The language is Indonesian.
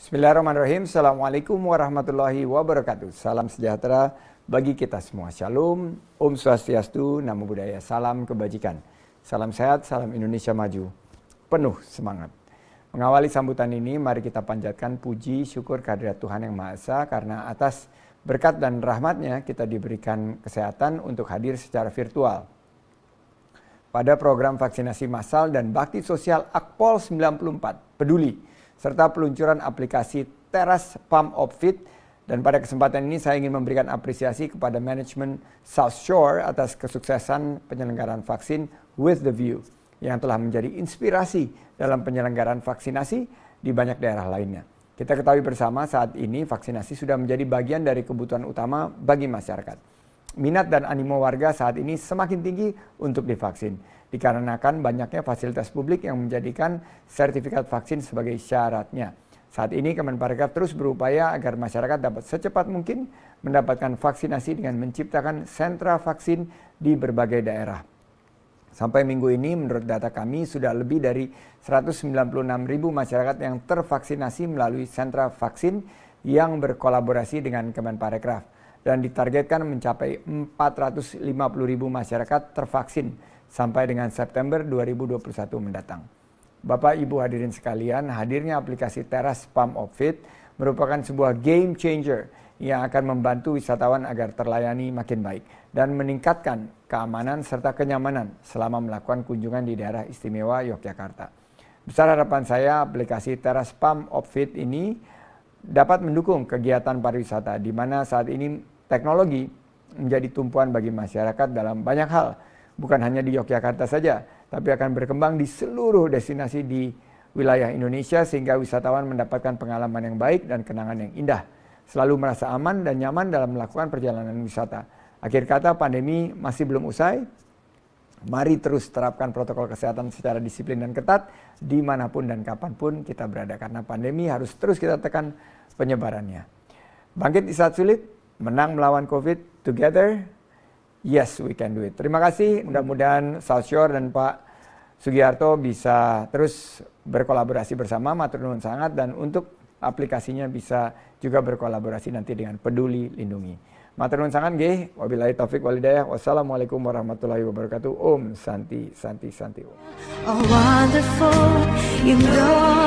Bismillahirrahmanirrahim. Assalamualaikum warahmatullahi wabarakatuh. Salam sejahtera bagi kita semua. Shalom, Om Swastiastu, Namo Buddhaya, salam kebajikan. Salam sehat, salam Indonesia maju. Penuh semangat. Mengawali sambutan ini, mari kita panjatkan puji syukur kehadirat Tuhan Yang Maha Esa karena atas berkat dan rahmatnya kita diberikan kesehatan untuk hadir secara virtual. Pada program vaksinasi massal dan bakti sosial Akpol 94, peduli serta peluncuran aplikasi Teras Palm Outfit. Dan pada kesempatan ini saya ingin memberikan apresiasi kepada manajemen South Shore atas kesuksesan penyelenggaraan vaksin With The View yang telah menjadi inspirasi dalam penyelenggaraan vaksinasi di banyak daerah lainnya. Kita ketahui bersama saat ini vaksinasi sudah menjadi bagian dari kebutuhan utama bagi masyarakat minat dan animo warga saat ini semakin tinggi untuk divaksin. Dikarenakan banyaknya fasilitas publik yang menjadikan sertifikat vaksin sebagai syaratnya. Saat ini Kemenparekraf terus berupaya agar masyarakat dapat secepat mungkin mendapatkan vaksinasi dengan menciptakan sentra vaksin di berbagai daerah. Sampai minggu ini menurut data kami sudah lebih dari 196 ribu masyarakat yang tervaksinasi melalui sentra vaksin yang berkolaborasi dengan Kemenparekraf dan ditargetkan mencapai 450 masyarakat tervaksin sampai dengan September 2021 mendatang. Bapak Ibu hadirin sekalian, hadirnya aplikasi Teras Pam Outfit merupakan sebuah game changer yang akan membantu wisatawan agar terlayani makin baik dan meningkatkan keamanan serta kenyamanan selama melakukan kunjungan di daerah istimewa Yogyakarta. Besar harapan saya aplikasi Teras Pam Outfit ini dapat mendukung kegiatan pariwisata di mana saat ini teknologi menjadi tumpuan bagi masyarakat dalam banyak hal, bukan hanya di Yogyakarta saja, tapi akan berkembang di seluruh destinasi di wilayah Indonesia sehingga wisatawan mendapatkan pengalaman yang baik dan kenangan yang indah, selalu merasa aman dan nyaman dalam melakukan perjalanan wisata. Akhir kata pandemi masih belum usai, Mari terus terapkan protokol kesehatan secara disiplin dan ketat dimanapun dan kapanpun kita berada karena pandemi harus terus kita tekan penyebarannya. Bangkit di saat sulit, menang melawan COVID together. Yes, we can do it. Terima kasih. Mudah-mudahan South Shore dan Pak Sugiharto bisa terus berkolaborasi bersama maturnuhun sangat dan untuk aplikasinya bisa juga berkolaborasi nanti dengan peduli lindungi. Matur nuwun sangat Wabillahi taufik walidayah, Wassalamualaikum warahmatullahi wabarakatuh. Om Santi Santi Santi. Om.